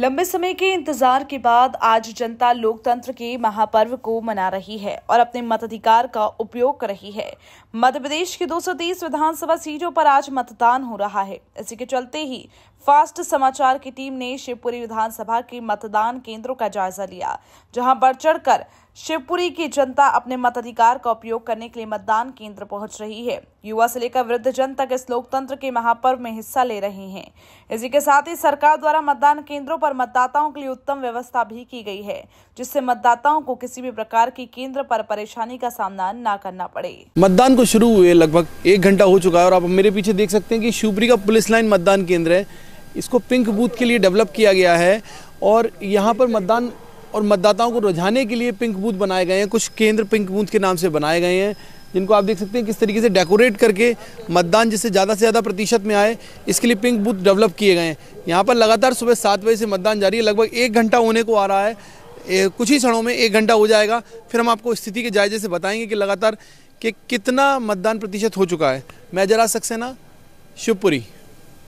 लंबे समय के इंतजार के बाद आज जनता लोकतंत्र के महापर्व को मना रही है और अपने मताधिकार का उपयोग कर रही है मध्य प्रदेश की 230 विधानसभा सीटों पर आज मतदान हो रहा है इसी के चलते ही फास्ट समाचार की टीम ने शिवपुरी विधानसभा के मतदान केंद्रों का जायजा लिया जहां बढ़ चढ़कर शिवपुरी की जनता अपने मताधिकार का उपयोग करने के लिए मतदान केंद्र पहुंच रही है युवा से लेकर वृद्ध जन तक इस लोकतंत्र के महापर्व में हिस्सा ले रहे हैं इसी के साथ ही सरकार द्वारा मतदान केंद्रों पर मतदाताओं के लिए उत्तम व्यवस्था भी की गई है जिससे मतदाताओं को किसी भी प्रकार की केंद्र पर परेशानी का सामना न करना पड़े मतदान को शुरू हुए लगभग एक घंटा हो चुका है और आप मेरे पीछे देख सकते हैं की शिवपुरी का पुलिस लाइन मतदान केंद्र है इसको पिंक बूथ के लिए डेवलप किया गया है और यहाँ पर मतदान और मतदाताओं को रुझाने के लिए पिंक बूथ बनाए गए हैं कुछ केंद्र पिंक बूथ के नाम से बनाए गए हैं जिनको आप देख सकते हैं किस तरीके से डेकोरेट करके मतदान जिससे ज़्यादा से ज़्यादा प्रतिशत में आए इसके लिए पिंक बूथ डेवलप किए गए हैं यहाँ पर लगातार सुबह सात बजे से मतदान जारी है लगभग एक घंटा होने को आ रहा है ए, कुछ ही क्षणों में एक घंटा हो जाएगा फिर हम आपको स्थिति के जायजे से बताएंगे कि लगातार कि कितना मतदान प्रतिशत हो चुका है मैं जरा सक्सेना शिवपुरी